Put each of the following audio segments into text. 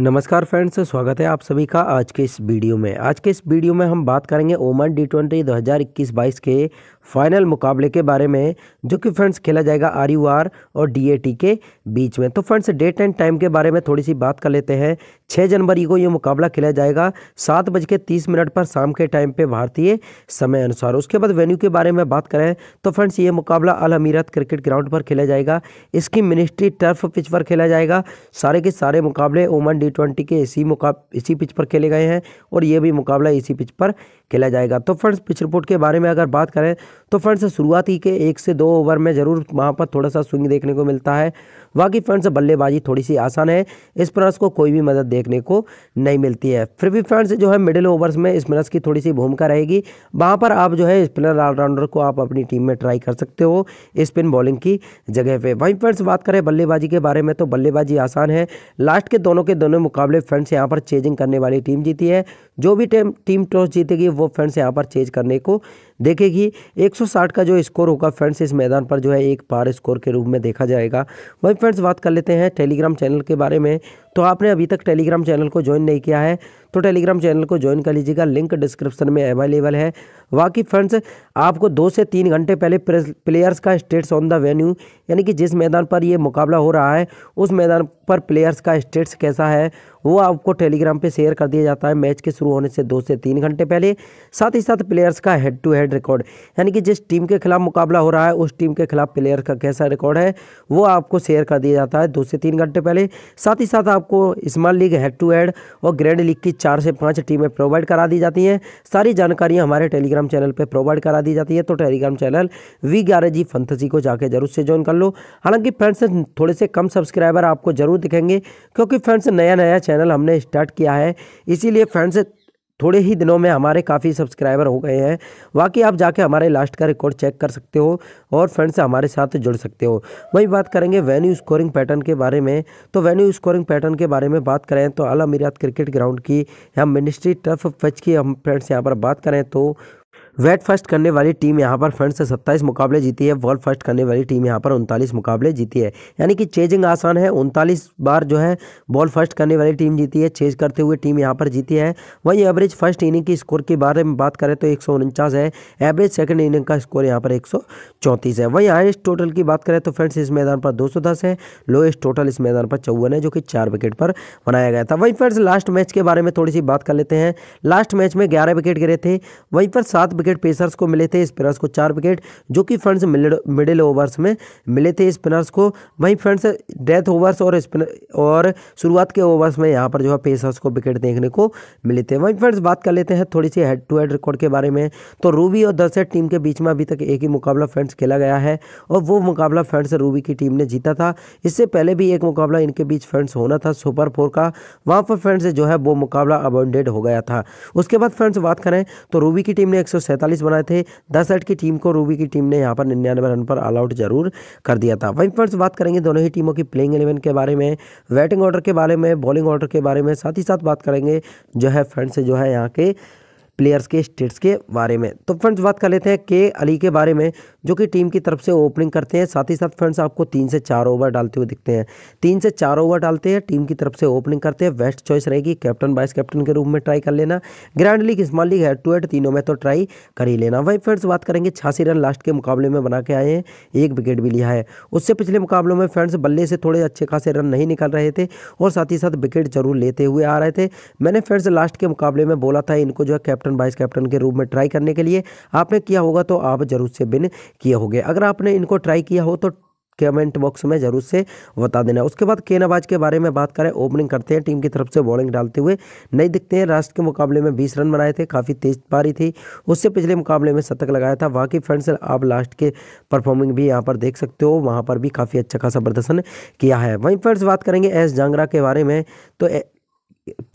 नमस्कार फ्रेंड्स स्वागत है आप सभी का आज के इस वीडियो में आज के इस वीडियो में हम बात करेंगे ओमन डी ट्वेंटी दो हज़ार के फाइनल मुकाबले के बारे में जो कि फ्रेंड्स खेला जाएगा आर यू आर और डी ए टी के बीच में तो फ्रेंड्स डेट एंड टाइम के बारे में थोड़ी सी बात कर लेते हैं छः जनवरी को ये मुकाबला खेला जाएगा सात बज के तीस मिनट पर शाम के टाइम पे भारतीय समय अनुसार उसके बाद वेन्यू के बारे में बात करें तो फ्रेंड्स ये मुकाबला अल अमीरात क्रिकेट ग्राउंड पर खेला जाएगा इसकी मिनिस्ट्री टर्फ पिच पर खेला जाएगा सारे के सारे मुकाबले ओमन डी ट्वेंटी के इसी मुकाब इसी पिच पर खेले गए हैं और ये भी मुकाबला इसी पिच पर खेला जाएगा तो फ्रेंड्स पिच रिपोर्ट के बारे में अगर बात करें तो फ्रेंड्स शुरुआत ही के एक से दो ओवर में ज़रूर वहाँ पर थोड़ा सा स्विंग देखने को मिलता है बाकी फ्रेंड्स बल्लेबाजी थोड़ी सी आसान है प्रस को कोई भी मदद देखने को नहीं मिलती है फिर भी फ्रेंड्स जो है मिडिल ओवर्स में स्पिनर्स की थोड़ी सी भूमिका रहेगी वहाँ पर आप जो है स्पिनर ऑलराउंडर को आप अपनी टीम में ट्राई कर सकते हो स्पिन बॉलिंग की जगह पर वहीं फ्रेंड्स बात करें बल्लेबाजी के बारे में तो बल्लेबाजी आसान है लास्ट के दोनों के दोनों मुकाबले फ्रेंड्स यहाँ पर चेजिंग करने वाली टीम जीती है जो भी टीम टॉस जीतेगी वो फ्रेंड्स यहाँ पर चेज करने को देखिए कि 160 का जो स्कोर होगा फ्रेंड्स इस मैदान पर जो है एक पार स्कोर के रूप में देखा जाएगा वही फ्रेंड्स बात कर लेते हैं टेलीग्राम चैनल के बारे में तो आपने अभी तक टेलीग्राम चैनल को ज्वाइन नहीं किया है तो टेलीग्राम चैनल को ज्वाइन कर लीजिएगा लिंक डिस्क्रिप्शन में अवेलेबल है बाकी फ्रेंड्स आपको दो से तीन घंटे पहले प्लेयर्स का स्टेट्स ऑन द वेन्यू यानी कि जिस मैदान पर ये मुकाबला हो रहा है उस मैदान पर प्लेयर्स का स्टेट्स कैसा है वो आपको टेलीग्राम पे शेयर कर दिया जाता है मैच के शुरू होने से दो से तीन घंटे पहले साथ ही साथ प्लेयर्स का हेड टू हेड रिकॉर्ड यानी कि जिस टीम के खिलाफ मुकाबला हो रहा है उस टीम के खिलाफ प्लेयर का कैसा रिकॉर्ड है वो आपको शेयर कर दिया जाता है दो से तीन घंटे पहले साथ ही साथ आपको small league head to head और ग्रैंड लीग की चार से पाँच टीमें प्रोवाइड करा दी जाती हैं सारी जानकारियाँ हमारे टेलीग्राम चैनल पर प्रोवाइड करा दी जाती है तो टेलीग्राम चैनल वी ग्यारह जी फंथसी को जाके जरूर से ज्वाइन कर लो हालांकि फ्रेंड्स थोड़े से कम सब्सक्राइबर आपको जरूर दिखेंगे क्योंकि फ्रेंड्स नया नया चैनल हमने स्टार्ट किया है इसीलिए फ्रेंड्स थोड़े ही दिनों में हमारे काफ़ी सब्सक्राइबर हो गए हैं वाकई आप जाके हमारे लास्ट का रिकॉर्ड चेक कर सकते हो और फ्रेंड्स हमारे साथ जुड़ सकते हो वही बात करेंगे वेन्यू स्कोरिंग पैटर्न के बारे में तो वेन्यू स्कोरिंग पैटर्न के बारे में बात करें तो अल क्रिकेट ग्राउंड की या मिनिस्ट्री टर्फ पच की हम फ्रेंड्स यहाँ पर बात करें तो वेट फर्स्ट करने वाली टीम यहाँ पर फ्रेंड्स से सत्ताईस मुकाबले जीती है वर्ल्ड फर्स्ट करने वाली टीम यहाँ पर उनतालीस मुकाबले जीती है यानी कि चेजिंग आसान है उनतालीस बार जो है बॉल फर्स्ट करने वाली टीम जीती है चेज करते हुए टीम यहाँ पर जीती है वहीं एवरेज फर्स्ट इनिंग की स्कोर के बारे में बात करें तो एक है एवरेज सेकेंड इनिंग का स्कोर यहाँ पर एक है वहीं हाइस्ट टोटल की बात करें तो फ्रेंड्स इस मैदान पर दो है लोएस्ट टोटल इस मैदान पर चौवन है जो कि चार विकेट पर बनाया गया था वहीं फ्रेंड्स लास्ट मैच के बारे में थोड़ी सी बात कर लेते हैं लास्ट मैच में ग्यारह विकेट गिरे थे वहीं पर सात विकेट पेसर्स को मिले थे स्पिनर्स को चार विकेट जो कि फ्रेंड्स मिडिल ओवर्स में मिले थे स्पिनर्स को वहीं फ्रेंड्स डेथ ओवर्स और स्पिनर और शुरुआत के ओवर्स में यहाँ पर जो है पेसर्स को विकेट देखने को मिले थे वहीं फ्रेंड्स बात कर लेते हैं थोड़ी सी हेड टू हेड रिकॉर्ड के बारे में तो रूबी और दर्शक टीम के बीच में अभी तक एक ही मुकाबला फ्रेंड्स खेला गया है और वो मुकाबला फ्रेंड्स रूबी की टीम ने जीता था इससे पहले भी एक मुकाबला इनके बीच फ्रेंड्स होना था सुपर फोर का वहाँ पर फ्रेंड्स जो है वो मुकाबला अबाउंडेड हो गया था उसके बाद फ्रेंड्स बात करें तो रूबी की टीम ने एक सैंतालीस बनाए थे दस एट की टीम को रूबी की टीम ने यहाँ पर निन्यानवे रन पर ऑल आउट जरूर कर दिया था वहीं फ्रेंड्स बात करेंगे दोनों ही टीमों की प्लेइंग एलेवन के बारे में बैटिंग ऑर्डर के बारे में बॉलिंग ऑर्डर के बारे में साथ ही साथ बात करेंगे जो है फ्रेंड्स जो है यहाँ के प्लेयर्स के स्टेट्स के बारे में तो फ्रेंड्स बात कर लेते हैं के अली के बारे में जो कि टीम की तरफ से ओपनिंग करते हैं साथ ही साथ फ्रेंड्स आपको तीन से चार ओवर डालते हुए दिखते हैं तीन से चार ओवर डालते हैं टीम की तरफ से ओपनिंग करते हैं बेस्ट चॉइस रहेगी कैप्टन वाइस कैप्टन के रूप में ट्राई कर लेना grand league small league head to head तीनों में तो ट्राई कर ही लेना वही फ्रेंड्स बात करेंगे छियासी रन लास्ट के मुकाबले में बना के आए हैं एक विकेट भी लिया है उससे पिछले मुकाबलों में फ्रेंड्स बल्ले से थोड़े अच्छे खासे रन नहीं निकल रहे थे और साथ ही साथ विकेट जरूर लेते हुए आ रहे थे मैंने फ्रेंड्स लास्ट के मुकाबले में बोला था इनको जो है कैप्टन कैप्टन वाइस कैप्टन के रूप में ट्राई करने के लिए आपने किया होगा तो आप जरूर से बिन किए होंगे अगर आपने इनको ट्राई किया हो तो कमेंट बॉक्स में जरूर से बता देना उसके बाद के नवाज के बारे में बात करें ओपनिंग करते हैं टीम की तरफ से बॉलिंग डालते हुए नहीं दिखते हैं राष्ट्र के मुकाबले में 20 रन बनाए थे काफ़ी तेज पारी थी उससे पिछले मुकाबले में शतक लगाया था वाकई फ्रेंड्स आप लास्ट के परफॉर्मिंग भी यहाँ पर देख सकते हो वहाँ पर भी काफ़ी अच्छा खासा प्रदर्शन किया है वहीं फ्रेंड्स बात करेंगे एस जांगरा के बारे में तो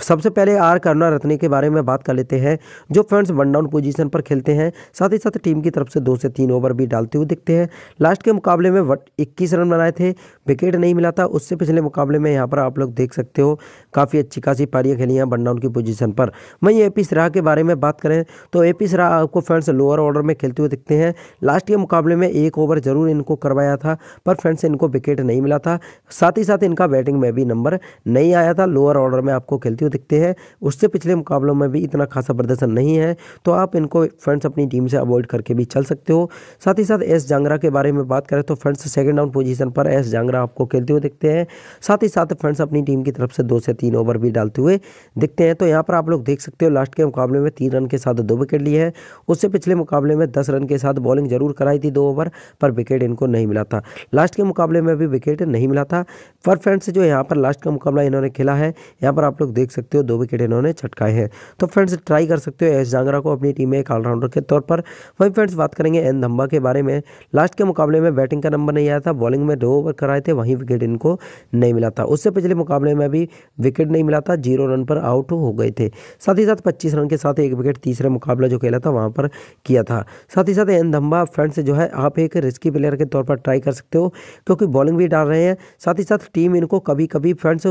सबसे पहले आर करुणा रत्ने के बारे में बात कर लेते हैं जो फ्रेंड्स वन डाउन पोजीशन पर खेलते हैं साथ ही साथ टीम की तरफ से दो से तीन ओवर भी डालते हुए दिखते हैं लास्ट के मुकाबले में इक्कीस रन बनाए थे विकेट नहीं मिला था उससे पिछले मुकाबले में यहाँ पर आप लोग देख सकते हो काफ़ी अच्छी खासी पारियाँ खेली हैं वन डाउन की पोजीशन पर वहीं ए पी सराह के बारे में बात करें तो ए पी सराह आपको फ्रेंड्स लोअर ऑर्डर में खेलते हुए दिखते हैं लास्ट के मुकाबले में एक ओवर ज़रूर इनको करवाया था पर फ्रेंड्स इनको विकेट नहीं मिला था साथ ही साथ इनका बैटिंग में भी नंबर नहीं आया था लोअर ऑर्डर में आपको खेलते हुए दिखते हैं उससे पिछले मुकाबलों में भी इतना खासा प्रदर्शन नहीं है तो आप इनको फ्रेंड्स अपनी टीम से अवॉइड करके भी चल सकते हो साथ ही साथ एस जांगरा के बारे में बात करें तो फ्रेंड्स सेकेंड डाउन पोजीशन पर एस जांगरा आपको खेलते हुए दिखते हैं साथ ही साथ फ्रेंड्स अपनी टीम की तरफ से दो से तीन ओवर भी डालते हुए दिखते हैं तो यहाँ पर आप लोग देख सकते हो लास्ट के मुकाबले में तीन रन के साथ दो विकेट लिए हैं उससे पिछले मुकाबले में दस रन के साथ बॉलिंग जरूर कराई थी दो ओवर पर विकेट इनको नहीं मिला था लास्ट के मुकाबले में भी विकेट नहीं मिला था पर फ्रेंड्स जो यहाँ पर लास्ट का मुकाबला इन्होंने खेला है यहाँ पर आप लोग लोग देख सकते हो दो विकेट इन्होंने छटकाए हैं तो फ्रेंड्स ट्राई कर सकते हो एस जांगरा को अपनी टीम में एक ऑलराउंडर के तौर पर वहीं फ्रेंड्स बात करेंगे एन धम्बा के बारे में लास्ट के मुकाबले में बैटिंग का नंबर नहीं आया था बॉलिंग में दो ओवर कराए थे वहीं विकेट इनको नहीं मिला था उससे पिछले मुकाबले में भी विकेट नहीं मिला था जीरो रन पर आउट हो गए थे साथ ही साथ पच्चीस रन के साथ एक विकेट तीसरा मुकाबला जो खेला था वहाँ पर किया था साथ ही साथ एन धम्बा फ्रेंड्स जो है आप एक रिस्की प्लेयर के तौर पर ट्राई कर सकते हो क्योंकि बॉलिंग भी डाल रहे हैं साथ ही साथ टीम इनको कभी कभी फ्रेंड्स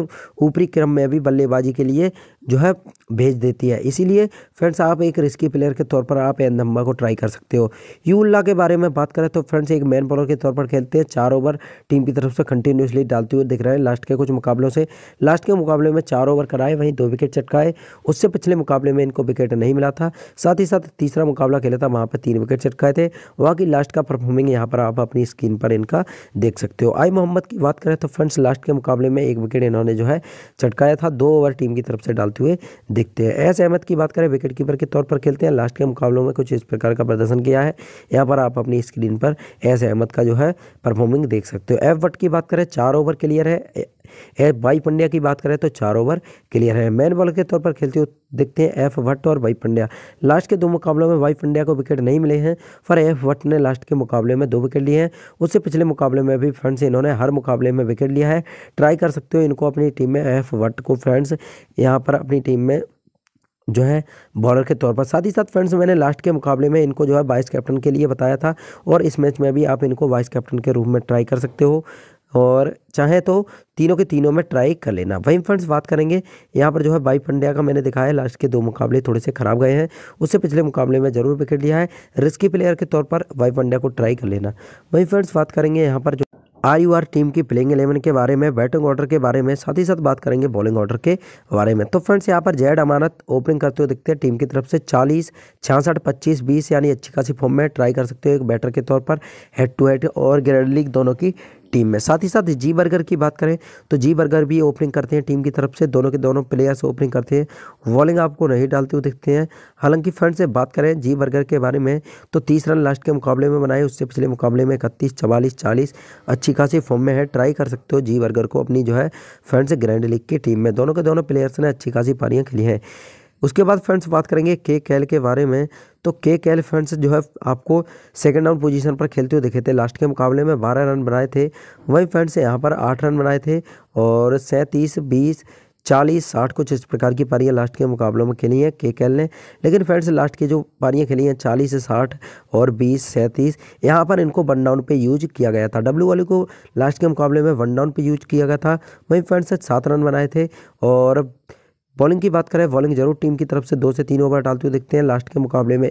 ऊपरी क्रम में भी बल्लेबाजी बल्लेबाजी के लिए जो है भेज देती है इसीलिए फ्रेंड्स आप एक रिस्की प्लेयर के तौर पर आप एनदम्बा को ट्राई कर सकते हो यूल्ला के बारे में बात करें तो फ्रेंड्स एक मैन बॉलर के तौर पर खेलते हैं चार ओवर टीम की तरफ से कंटिन्यूसली डालते हुए दिख रहे हैं लास्ट के कुछ मुकाबलों से लास्ट के मुकाबले में चार ओवर कराए वहीं दो विकेट चटकाए उससे पिछले मुकाबले में इनको विकेट नहीं मिला था साथ ही साथ तीसरा मुकाबला खेला था वहाँ पर तीन विकेट चटकाए थे वहाँ की लास्ट का परफॉर्मिंग यहाँ पर आप अपनी स्क्रीन पर इनका देख सकते हो आई मोहम्मद की बात करें तो फ्रेंड्स लास्ट के मुकाबले में एक विकेट इन्होंने जो है चटकाया था दो ओवर टीम की तरफ से डालते हुए दिखते हैं एस अहमद की बात करें विकेट कीपर के तौर पर खेलते हैं लास्ट के मुकाबलों में कुछ इस प्रकार का प्रदर्शन किया है यहाँ पर आप अपनी स्क्रीन पर एस अहमद का जो है परफॉर्मिंग देख सकते हो एफ वट की बात करें चार ओवर क्लियर है ए, बाई पंड्या की बात करें तो चार ओवर क्लियर है मैन बॉल के तौर पर खेलते हुए देखते हैं एफ भट्ट और वाई पंड्या लास्ट के दो मुकाबलों में वाई पंड्या को विकेट नहीं मिले हैं पर एफ भट्ट ने लास्ट के मुकाबले में दो विकेट लिए हैं उससे पिछले मुकाबले में भी फ्रेंड्स इन्होंने हर मुकाबले में विकेट लिया है ट्राई कर सकते हो इनको अपनी टीम में एफ भट्ट को फ्रेंड्स यहाँ पर अपनी टीम में जो है बॉलर के तौर पर साथ ही साथ फ्रेंड्स मैंने लास्ट के मुकाबले में इनको जो है वाइस कैप्टन के लिए बताया था और इस मैच में भी आप इनको वाइस कैप्टन के रूप में ट्राई कर सकते हो और चाहे तो तीनों के तीनों में ट्राई कर लेना वहीं फ्रेंड्स बात करेंगे यहाँ पर जो है बाई पंड्या का मैंने दिखाया है लास्ट के दो मुकाबले थोड़े से खराब गए हैं उससे पिछले मुकाबले में जरूर विकेट लिया है रिस्की प्लेयर के तौर पर बाई पंड्या को ट्राई कर लेना वहीं फ्रेंड्स बात करेंगे यहाँ पर जो आई यू आर टीम की प्लेइंग एलेवन के बारे में बैटिंग ऑर्डर के बारे में साथ ही साथ बात करेंगे बॉलिंग ऑर्डर के बारे में तो फ्रेंड्स यहाँ पर जैड अमानत ओपनिंग करते हुए दिखते हैं टीम की तरफ से 40, छियासठ 25, 20 यानी अच्छी खासी फॉर्म में ट्राई कर सकते हो एक बैटर के तौर पर हेड टू हेड और ग्रेड लीग दोनों की टीम में साथ ही साथ जी बर्गर की बात करें तो जी बर्गर भी ओपनिंग करते हैं टीम की तरफ से दोनों के दोनों प्लेयर्स ओपनिंग करते हैं बॉलिंग आपको नहीं डालते हुए दिखते हैं हालांकि फ्रेंड से बात करें जी बर्गर के बारे में तो तीस रन लास्ट के मुकाबले में बनाए उससे पिछले मुकाबले में इकतीस चवालीस चालीस अच्छी खासी फॉर्म में है ट्राई कर सकते हो जी बर्गर को अपनी जो है फ्रेंड से ग्रैंड लीग की टीम में दोनों के दोनों प्लेयर्स ने अच्छी खासी पारियाँ खेली हैं उसके बाद फ्रेंड्स बात करेंगे के कैल के बारे में तो के कैल फ्रेंड्स जो है आपको सेकंड राउंड पोजीशन पर खेलते हुए दिखे थे लास्ट के मुकाबले में बारह रन बनाए थे वहीं फ्रेंड्स यहाँ पर आठ रन बनाए थे और सैंतीस बीस चालीस साठ कुछ इस प्रकार की पारियाँ लास्ट के मुकाबलों में खेली हैं के कैल ने लेकिन फ्रेंड्स लास्ट की जो पारियाँ खेली हैं चालीस से साठ और बीस सैंतीस यहाँ पर इनको वन डाउन पे यूज किया गया था डब्ल्यू वाले को लास्ट के मुकाबले में वन डाउन पे यूज किया गया था वहीं फ्रेंड्स सात रन बनाए थे और बॉलिंग की बात करें बॉलिंग जरूर टीम की तरफ से दो से तीन ओवर डालते हुए दिखते हैं लास्ट के मुकाबले में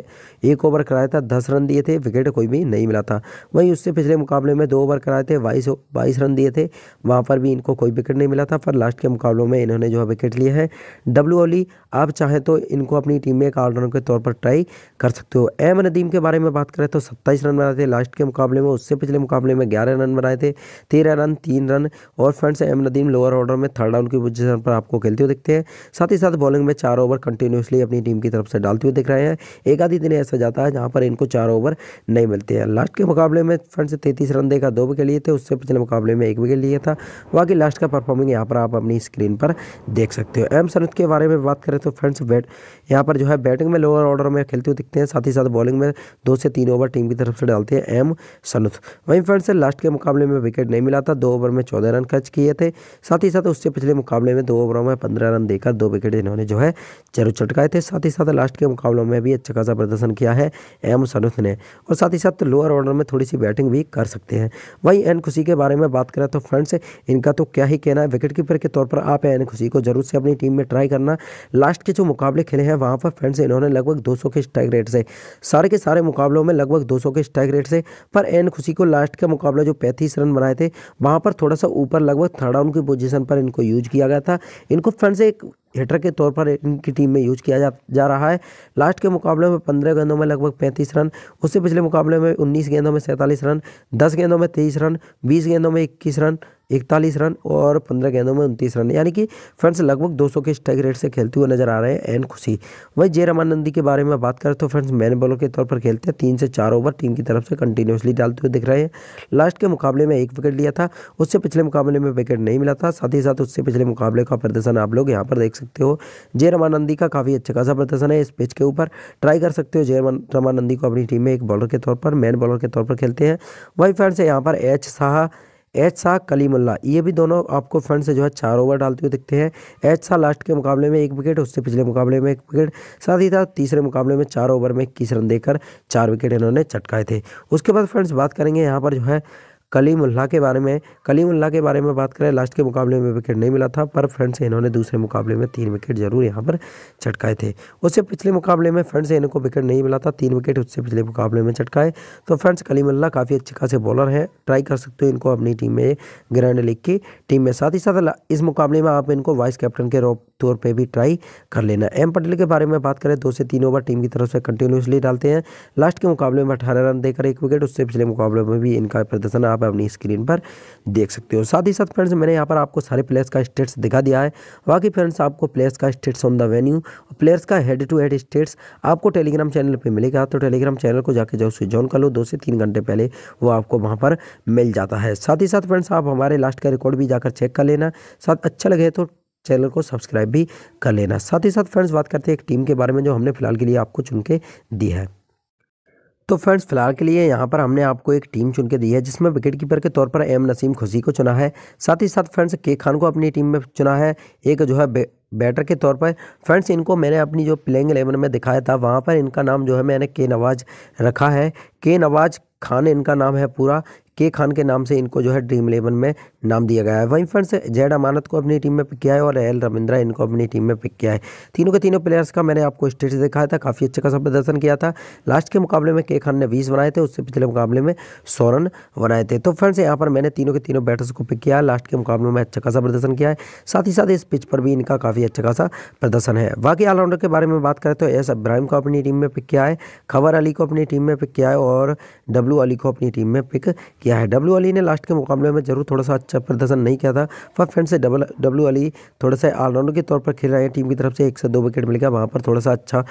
एक ओवर कराया था दस रन दिए थे विकेट कोई भी नहीं मिला था वहीं उससे पिछले मुकाबले में दो ओवर कराए थे बाईस बाईस रन दिए थे वहाँ पर भी इनको कोई विकेट नहीं मिला था पर लास्ट के मुकाबलों में इन्होंने जो है विकेट लिए हैं डब्ल्यू ओली आप चाहें तो इनको अपनी टीम में एक ऑलराउंडर के तौर पर ट्राई कर सकते हो एम नदीम के बारे में बात करें तो सत्ताईस रन बनाए थे लास्ट के मुकाबले में उससे पिछले मुकाबले में ग्यारह रन बनाए थे तेरह रन तीन रन और friends M Nadeem lower order में थर्ड डाउन की पोजिशन पर आपको खेलते हुए दिखते हैं साथ ही साथ बॉलिंग में चार ओवर कंटिन्यूसली अपनी टीम की तरफ से डालते हुए दिख रहे हैं एक आधी दिन ऐसा जाता है जहाँ पर इनको चार ओवर नहीं मिलते हैं लास्ट के मुकाबले में फ्रेंड्स तैंतीस रन देकर दो विकेट लिए थे उससे पिछले मुकाबले में एक विकेट लिया था बाकी लास्ट का परफॉर्मिंग यहाँ पर आप अपनी स्क्रीन पर देख सकते हो एम सनत के बारे में बात करें तो फ्रेंड्स बैट यहाँ पर जो है बैटिंग में लोअर ऑर्डर में खेलते हुए दिखते हैं साथ ही साथ बॉलिंग में दो से तीन ओवर टीम की तरफ से डालते हैं एम सनत वहीं फ्रेंड्स लास्ट के मुकाबले में विकेट नहीं मिला था दो ओवर में चौदह रन खर्च किए थे साथ ही साथ उससे पिछले मुकाबले में दो ओवरों में पंद्रह रन देकर दो विकेट इन्होंने जो है जरूर चटकाए थे साथ ही साथ लास्ट के मुकाबलों में भी अच्छा खासा प्रदर्शन किया है एम सनुथ ने और साथ ही साथ लोअर ऑर्डर में थोड़ी सी बैटिंग भी कर सकते हैं वहीं एन खुशी के बारे में बात करें तो फ्रेंड्स इनका तो क्या ही कहना है विकेट कीपर के तौर पर आप एन खुशी को जरूर से अपनी टीम में ट्राई करना लास्ट के जो मुकाबले खेले हैं वहाँ पर फ्रेंड्स इन्होंने लगभग दो के स्ट्राइक रेट से सारे के सारे मुकाबलों में लगभग दो के स्ट्राइक रेट से पर एन खुशी को लास्ट के मुकाबले जो पैंतीस रन बनाए थे वहाँ पर थोड़ा सा ऊपर लगभग थर्ड राउंड की पोजिशन पर इनको यूज किया गया था इनको फ्रेंड्स एक हिटर के तौर पर इनकी टीम में यूज किया जा जा रहा है लास्ट के मुकाबले में पंद्रह गेंदों में लगभग पैंतीस रन उससे पिछले मुकाबले में उन्नीस गेंदों में सैंतालीस रन दस गेंदों में तेईस रन बीस गेंदों में इक्कीस रन इकतालीस रन और पंद्रह गेंदों में उनतीस रन यानी कि फ्रेंड्स लगभग 200 के स्ट्राइक रेट से खेलते हुए नजर आ रहे हैं एन खुशी वही जय रमानंदी के बारे में बात करें तो फ्रेंड्स मैन बॉलर के तौर पर खेलते हैं तीन से चार ओवर टीम की तरफ से कंटिन्यूसली डालते हुए दिख रहे हैं लास्ट के मुकाबले में एक विकेट लिया था उससे पिछले मुकाबले में विकेट नहीं मिला था साथ ही साथ उससे पिछले मुकाबले का प्रदर्शन आप लोग यहाँ पर देख सकते हो जय रमानंदी का काफ़ी अच्छा खासा प्रदर्शन है इस पिच के ऊपर ट्राई कर सकते हो जय रमानंदी को अपनी टीम में एक बॉलर के तौर पर मैन बॉलर के तौर पर खेलते हैं वही फ्रेंड्स यहाँ पर एच शाह एच शाह कलीमुल्ला ये भी दोनों आपको फ्रंट से जो है चार ओवर डालते हुए दिखते हैं एच शाह लास्ट के मुकाबले में एक विकेट उससे पिछले मुकाबले में एक विकेट साथ ही साथ तीसरे मुकाबले में चार ओवर में इक्कीस रन देकर चार विकेट इन्होंने चटकाए थे उसके बाद फ्रेंड्स बात करेंगे यहाँ पर जो है उल्ला के बारे में कलीम उल्ला के बारे में बात करें लास्ट के मुकाबले में विकेट नहीं मिला था पर फ्रेंड्स इन्होंने दूसरे मुकाबले में तीन विकेट जरूर यहाँ पर चटकाए थे उससे पिछले मुकाबले में फ्रेंड्स इनको विकेट नहीं मिला था तीन विकेट उससे पिछले मुकाबले में चटकाए तो फ्रेंड्स कलीम उल्ला काफ़ी अच्छे खासे बॉलर हैं ट्राई कर सकते हो इनको अपनी टीम में ग्रैंड लीग की टीम में साथ ही साथ इस मुकाबले में आप इनको वाइस कैप्टन के तौर पर भी ट्राई कर लेना एम पटेल के बारे में बात करें दो से तीन ओवर टीम की तरफ से कंटिन्यूसली डालते हैं लास्ट के मुकाबले में अठारह रन देकर एक विकेट उससे पिछले मुकाबले में भी इनका प्रदर्शन आप यहाँ पर अपनी स्क्रीन पर देख सकते हो साथ ही साथ फ्रेंड्स मैंने यहाँ पर आपको सारे प्लेयर्स का स्टेट्स दिखा दिया है बाकी फ्रेंड्स आपको प्लेयर्स का स्टेट्स ऑन द वेन्यू और प्लेयर्स का हेड टू हेड स्टेट्स आपको टेलीग्राम चैनल पर मिलेगा तो टेलीग्राम चैनल को जाकर जो ज्वाइन कर लो दो से तीन घंटे पहले वो आपको वहाँ पर मिल जाता है साथ ही साथ फ्रेंड्स आप हमारे लास्ट का रिकॉर्ड भी जाकर चेक कर लेना साथ अच्छा लगे तो चैनल को सब्सक्राइब भी कर लेना साथ ही साथ फ्रेंड्स बात करते हैं एक टीम के बारे में जो हमने फिलहाल के लिए आपको चुन के दी है तो फ्रेंड्स फिलहाल के लिए यहाँ पर हमने आपको एक टीम चुन के दी है जिसमें विकेट कीपर के तौर पर एम नसीम खुशी को चुना है साथ ही साथ फ्रेंड्स के खान को अपनी टीम में चुना है एक जो है बैटर के तौर पर फ्रेंड्स इनको मैंने अपनी जो प्लेइंग एलेवन में दिखाया था वहाँ पर इनका नाम जो है मैंने के नवाज़ रखा है के नवाज़ खान इनका नाम है पूरा के खान के नाम से इनको जो है ड्रीम इलेवन में नाम दिया गया है वहीं फ्रेंड्स जैड अमानत को अपनी टीम में पिक किया है और एल रविंद्रा इनको अपनी टीम में पिक किया है तीनों के तीनों प्लेयर्स का मैंने आपको स्टेटस दिखाया था काफ़ी अच्छा खासा प्रदर्शन किया था लास्ट के मुकाबले में के खान ने बीस बनाए थे उससे पिछले मुकाबले में सौ रन बनाए थे तो फ्रेंड्स यहाँ पर मैंने तीनों के तीनों बैटर्स को पिक किया लास्ट के मुकाबले में अच्छा खासा प्रदर्शन किया है साथ ही साथ इस पिच पर भी इनका काफ़ी अच्छा खासा प्रदर्शन है बाकी ऑलराउंडर के बारे में बात करें तो एस इब्राहिम को अपनी टीम में पिक किया है खबर अली को अपनी टीम में पिक किया है और डब्लू अली को अपनी टीम में पिक किया किया है डब्ल्यू अली ने लास्ट के मुकाबले में जरूर थोड़ा सा अच्छा प्रदर्शन नहीं किया था पर फ्रेंड से डबल डब्ल्यू अली थोड़ा सा ऑलराउंडर के तौर पर खेल रहे हैं टीम की तरफ से एक से दो विकेट मिल गया वहाँ पर थोड़ा सा अच्छा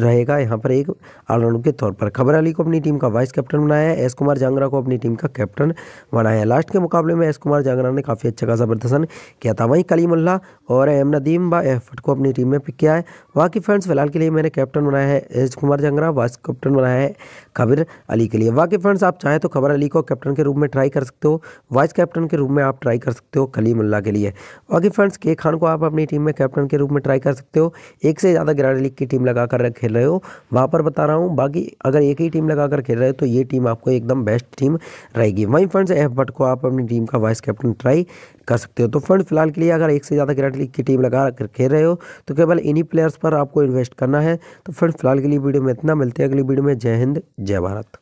रहेगा यहाँ पर एक ऑलराउंड के तौर पर खबर अली को अपनी टीम का वाइस कैप्टन बनाया है एस कुमार जांगरा को अपनी टीम का कैप्टन बनाया है लास्ट के मुकाबले में एस कुमार जांगरा ने काफ़ी अच्छा खासा प्रदर्शन किया था वहीं कलीमुल्ला और एम नदीम व एफट को अपनी टीम में पिक किया है वहाँ की फ्रेंड्स फिलहाल के लिए मैंने कैप्टन बनाया है S Kumar Jangra vice captain बनाया है खबर अली के लिए वाकई फ्रेंड्स आप चाहें तो खबर अली को कैप्टन के रूप में ट्राई कर सकते हो वाइस कैप्टन के रूप में आप ट्राई कर सकते हो कलीमुल्ला के लिए वाकई फ्रेंड्स के खान को आप अपनी टीम में कैप्टन के रूप में ट्राई कर सकते हो एक से ज़्यादा ग्रैंड लीग की टीम लगाकर रखें खेल रहे हो वहाँ पर बता रहा हूँ बाकी अगर एक ही टीम लगा कर खेल रहे हो तो ये टीम आपको एकदम बेस्ट टीम रहेगी वहीं फ्रेंड्स एफ बट को आप अपनी टीम का वाइस कैप्टन ट्राई कर सकते हो तो फ्रेंड फिलहाल के लिए अगर एक से ज़्यादा क्रिकेट लीग की टीम लगा कर खेल रहे हो तो केवल इन्हीं प्लेयर्स पर आपको इन्वेस्ट करना है तो फ्रेंड फिलहाल के लिए वीडियो में इतना मिलते हैं अगली वीडियो में जय हिंद जय भारत